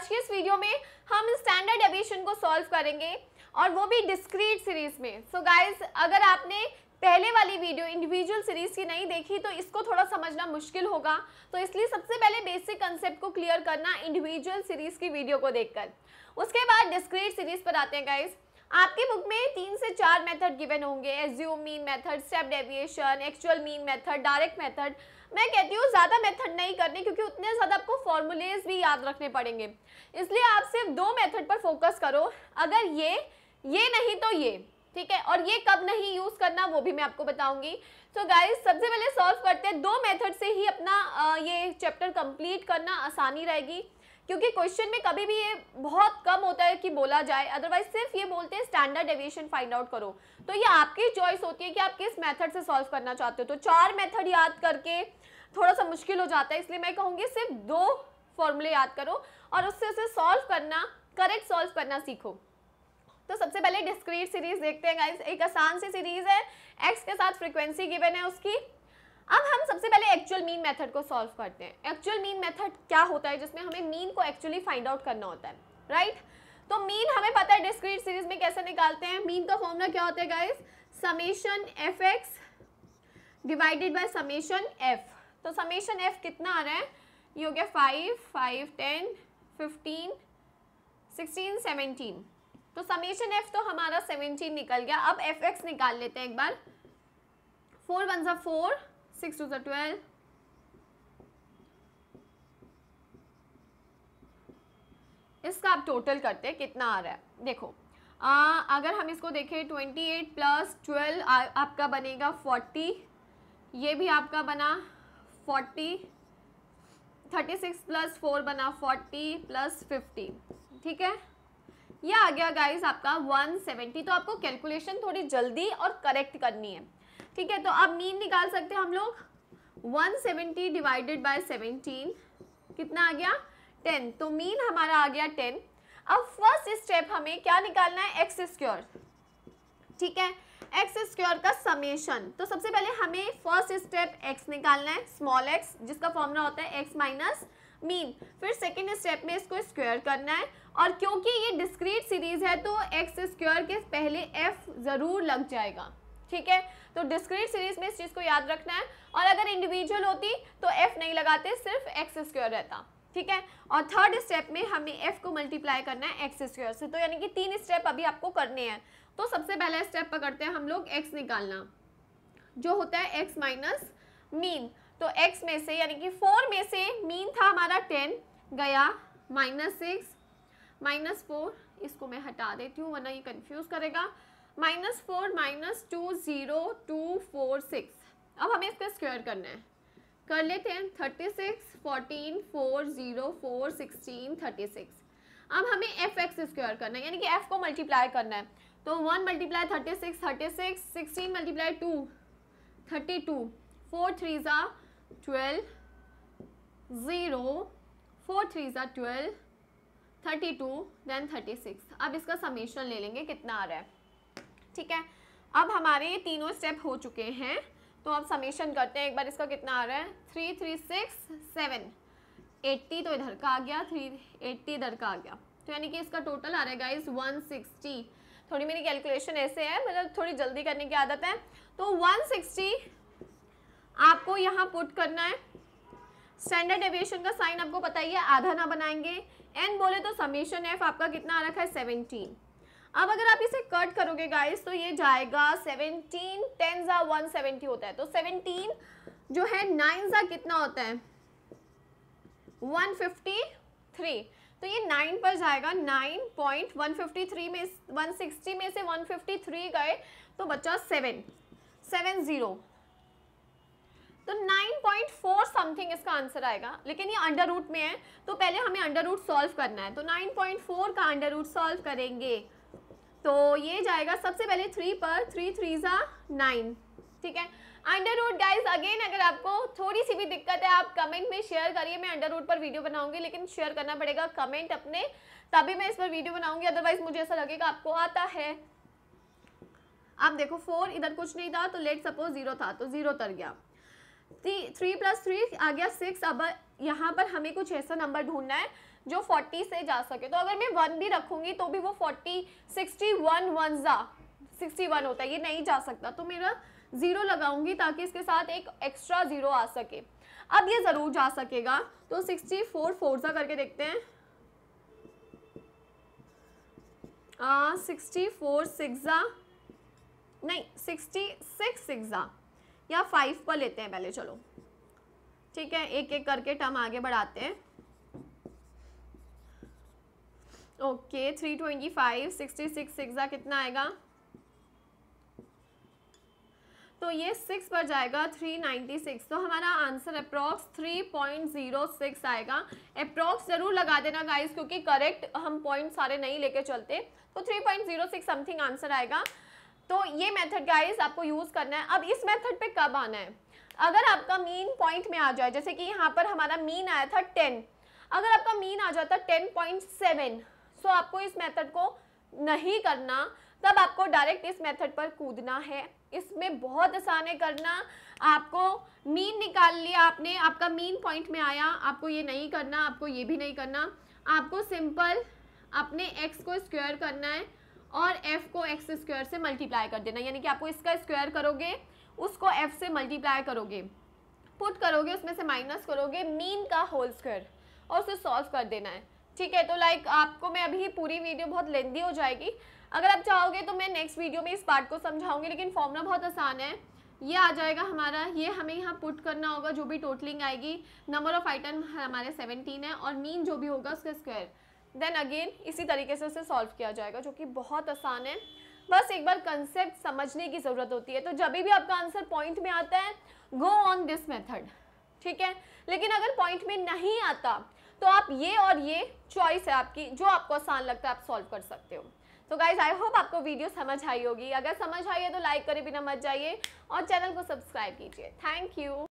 आज के इस वीडियो में हम स्टैंडर्ड एविएशन को सॉल्व करेंगे और वो भी डिस्क्रीट सीरीज में सो so गाइज अगर आपने पहले वाली वीडियो इंडिविजुअल सीरीज की नहीं देखी तो इसको थोड़ा समझना मुश्किल होगा तो इसलिए सबसे पहले बेसिक कंसेप्ट को क्लियर करना इंडिविजुअल सीरीज की वीडियो को देखकर उसके बाद डिस्क्रीट सीरीज पर आते हैं गाइज़ आपके बुक में तीन से चार मेथड गिवन होंगे assume mean method step deviation actual mean method direct method मैं कहती हूँ ज़्यादा मेथड नहीं करने क्योंकि उतने ज़्यादा आपको फॉर्मूलेज भी याद रखने पड़ेंगे इसलिए आप सिर्फ दो मेथड पर फोकस करो अगर ये ये नहीं तो ये ठीक है और ये कब नहीं यूज़ करना वो भी मैं आपको बताऊंगी तो गाइस सबसे पहले सॉल्व करते हैं दो मेथड से ही अपना ये चैप्टर कंप्लीट करना आसानी रहेगी क्योंकि क्वेश्चन में कभी भी ये बहुत कम होता है कि बोला जाए अदरवाइज सिर्फ ये बोलते हैं स्टैंडर्ड डेविएशन फाइंड आउट करो तो ये आपकी चॉइस होती है कि आप किस मेथड से सॉल्व करना चाहते हो तो चार मेथड याद करके थोड़ा सा मुश्किल हो जाता है इसलिए मैं कहूँगी सिर्फ दो फॉर्मूले याद करो और उससे उसे सॉल्व करना करेक्ट सॉल्व करना सीखो तो सबसे पहले डिस्क्रीट सीरीज देखते हैं गाइस एक आसान सी सीरीज है एक्स के साथ फ्रीक्वेंसी गिवन है उसकी अब हम सबसे पहले एक्चुअल मीन मेथड को सॉल्व करते हैं एक्चुअल मीन मेथड क्या होता है जिसमें हमें मीन को एक्चुअली फाइंड आउट करना होता है राइट right? तो मीन हमें पता है डिस्क्रीट सीरीज में कैसे निकालते हैं मीन का फॉर्मूला क्या होता है guys summation f x divided by summation f तो समेशन एफ कितना आ रहा है ये हो गया five five ten fifteen sixteen seventeen तो समेशन एफ तो हमारा सेवनटीन निकल गया अब एफ एक्स निकाल लेते हैं एक बार फोर वन सा फोर सिक्स टू ज़ ट्वेल्व इसका आप टोटल करते हैं कितना आ रहा है देखो आ, अगर हम इसको देखें ट्वेंटी एट प्लस ट्वेल्व आपका बनेगा फोर्टी ये भी आपका बना forty thirty six plus four बना फोर्टी प्लस फिफ्टी ठीक है ये आ गया गाइस आपका वन सेवेंटी तो आपको कैलकुलेशन थोड़ी जल्दी और करेक्ट करनी है ठीक है तो अब मीन निकाल सकते हैं हम लोग 170 डिवाइडेड बाय 17 कितना आ गया 10 तो मीन हमारा आ गया 10 अब फर्स्ट स्टेप हमें क्या निकालना है एक्स स्क्योर ठीक है एक्स स्क्योर का समेशन तो सबसे पहले हमें फर्स्ट स्टेप एक्स निकालना है स्मॉल एक्स जिसका फॉर्मूला होता है एक्स माइनस मीन फिर सेकेंड स्टेप में इसको स्क्वायर करना है और क्योंकि ये डिस्क्रीट सीरीज है तो एक्स स्क्वायर के पहले एफ ज़रूर लग जाएगा ठीक है तो डिस्क्रीट सीरीज में इस चीज़ को याद रखना है और अगर इंडिविजुअल होती तो एफ नहीं लगाते सिर्फ एक्स स्क्वायर रहता ठीक है और थर्ड स्टेप में हमें एफ को मल्टीप्लाई करना है एक्स स्क्वायर से तो यानी कि तीन स्टेप अभी आपको करने हैं तो सबसे पहला स्टेप पकड़ते हैं हम लोग एक्स निकालना जो होता है एक्स माइनस मीन तो एक्स में से यानी कि फोर में से मीन था हमारा टेन गया माइनस सिक्स माइनस फोर इसको मैं हटा देती हूँ वरना ये कंफ्यूज करेगा minus four minus two zero two four six अब हमें इसका स्क्वायर करना है कर लेते हैं thirty six fourteen four zero four sixteen thirty six अब हमें एफ एक्स स्क्वायर करना है यानी कि एफ को मल्टीप्लाई करना है तो one multiply thirty six thirty six sixteen multiply two thirty two four three ज़ा ट्वेल्व ज़ीरो फोर थ्री ज़ा twelve thirty two then thirty six अब इसका समीशन ले लेंगे कितना आ रहा है ठीक है अब हमारे ये तीनों स्टेप हो चुके हैं तो अब समेशन करते हैं एक बार इसका कितना आ रहा है three three six seven eighty तो इधर का आ गया थ्री एट्टी इधर का आ गया तो यानी कि इसका टोटल आ रहा है गाइज वन सिक्सटी थोड़ी मेरी कैलकुलेशन ऐसे है मतलब थोड़ी जल्दी करने की आदत है तो वन सिक्सटी आपको यहाँ पुट करना है स्टैंडर्ड एविएशन का साइन आपको पता ही है आधा ना बनाएंगे एन बोले तो समीशन एफ आपका कितना आ रखा है सेवनटीन अब अगर आप इसे कट करोगे गाइस तो ये जाएगा सेवनटीन टेन ज़ा वन सेवेंटी होता है तो सेवनटीन जो है नाइन ज़ा कितना होता है वन फिफ्टी थ्री तो ये नाइन पर जाएगा nine point one fifty three में वन सिक्सटी में से वन फिफ्टी थ्री गए तो बचा सेवन सेवन ज़ीरो तो 9.4 समथिंग इसका आंसर आएगा लेकिन ये अंडर रूट में है तो पहले हमें अंडर रूट सॉल्व करना है तो 9.4 का अंडर रूट सॉल्व करेंगे तो ये जाएगा सबसे पहले थ्री पर थ्री थ्री ज़ा नाइन ठीक है अंडर रूट गाइज अगेन अगर आपको थोड़ी सी भी दिक्कत है आप कमेंट में शेयर करिए मैं अंडर रूट पर वीडियो बनाऊंगी लेकिन शेयर करना पड़ेगा कमेंट अपने तभी मैं इस पर वीडियो बनाऊंगी अदरवाइज मुझे ऐसा लगेगा आपको आता है आप देखो फोर इधर कुछ नहीं था तो लेट सपोज ज़ीरो था तो ज़ीरो तर गया थ्री प्लस थ्री आ गया सिक्स अब यहाँ पर हमें कुछ ऐसा नंबर ढूंढना है जो 40 से जा सके तो अगर मैं वन भी रखूंगी तो भी वो 40 सिक्सटी वन वन जा सिक्सटी वन होता है ये नहीं जा सकता तो मेरा ज़ीरो लगाऊंगी ताकि इसके साथ एक एक्स्ट्रा ज़ीरो आ सके अब ये ज़रूर जा सकेगा तो सिक्सटी फोर फोर जा करके देखते हैं सिक्सटी फोर सिक्सा नहीं सिक्सटी सिक्स सिक्सा या फाइव पर लेते हैं पहले चलो ठीक है एक एक करके टर्म आगे बढ़ाते हैं okay three twenty five sixty six सिक्सा कितना आएगा तो ये सिक्स पर जाएगा थ्री नाइन्टी सिक्स तो हमारा answer approx three point zero six आएगा अप्रॉक्स ज़रूर लगा देना गाइस क्योंकि करेक्ट हम पॉइंट सारे नहीं लेके चलते तो three point zero six something answer आएगा तो ये मेथड गाइस आपको यूज़ करना है अब इस मेथड पे कब आना है अगर आपका मीन पॉइंट में आ जाए जैसे कि यहाँ पर हमारा मीन आया था टेन अगर आपका मीन आ जाता ten point seven so so, आपको इस मेथड को नहीं करना तब आपको डायरेक्ट इस मेथड पर कूदना है इसमें बहुत आसान है करना आपको मीन निकाल लिया आपने आपका मीन पॉइंट में आया आपको ये नहीं करना आपको ये भी नहीं करना आपको सिंपल अपने एक्स को स्क्वायर करना है और एफ को एक्स स्क्वायर से मल्टीप्लाई कर देना यानी कि आपको इसका स्क्वायर करोगे उसको एफ से मल्टीप्लाई करोगे पुट करोगे उसमें से माइनस करोगे मीन का होल स्क्वायर और उसे सॉल्व कर देना है ठीक है तो लाइक आपको मैं अभी पूरी वीडियो बहुत लेंदी हो जाएगी अगर आप चाहोगे तो मैं नेक्स्ट वीडियो में इस पार्ट को समझाऊंगी लेकिन फॉर्मूला बहुत आसान है ये आ जाएगा हमारा ये हमें यहाँ पुट करना होगा जो भी टोटलिंग आएगी नंबर ऑफ आइटम हमारे सेवनटीन है और मीन जो भी होगा उसका स्क्वायर देन अगेन इसी तरीके से उसे सॉल्व किया जाएगा जो कि बहुत आसान है बस एक बार कंसेप्ट समझने की ज़रूरत होती है तो जब भी आपका आंसर पॉइंट में आता है गो ऑन दिस मेथड ठीक है लेकिन अगर पॉइंट में नहीं आता तो आप ये और ये चॉइस है आपकी जो आपको आसान लगता है आप सॉल्व कर सकते हो तो गाइज आई होप आपको वीडियो समझ आई होगी अगर समझ आई है तो लाइक करें बिना मत जाइए और चैनल को सब्सक्राइब कीजिए थैंक यू